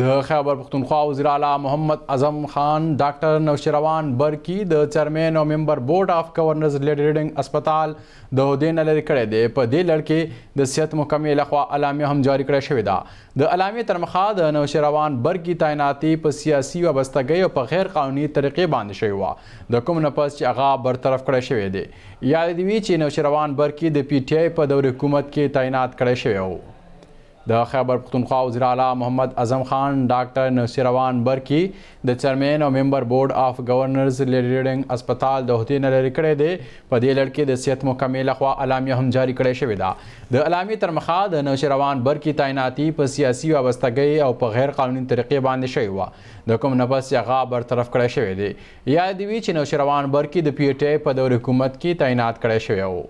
د خیبر پختونخوا وزیر اعلی محمد اعظم خان ډاکټر نوشیروان برکی د چیرمن او ممبر بورډ اف گورنرز لیډ ریډینګ اسپیټال د هودین لري کړی دی په دې لړ کې د صحت محکمې لخوا اعلامیه هم جاری کړې شوې ده د اعلامیه تر مخه د نوشیروان برکی تعیناتی په سیاسي وابستګۍ او په غیر قانوني طریقې باندې شوې و د کوم نه پس چې هغه برطرف کړی شوې دی یاد دی چې نوشیروان برکی د پی ټی آی په دور حکومت کې تعینات کړی شوی و د خیبر پختونخوا وزیر اعلی محمد اعظم خان ډاکټر نوسیروان برکی د چیرمن او ممبر بورډ اف گورنرز لیډینګ اسپیټال د هوتی نه لري کړی دی په دې لړ کې د صحت محکمې لخوا اعلامیه هم جاری کړی شوې ده د اعلامیې تر مخه د نوسیروان برکی تعیناتی په سیاسي وابستګۍ او په غیر قانوني طریقې باندې شوې و د کوم نفس هغه برطرف کړی شوی دی یاد وی چې نوسیروان برکی د پی ټی په دور حکومت کې تعینات کړی شوی و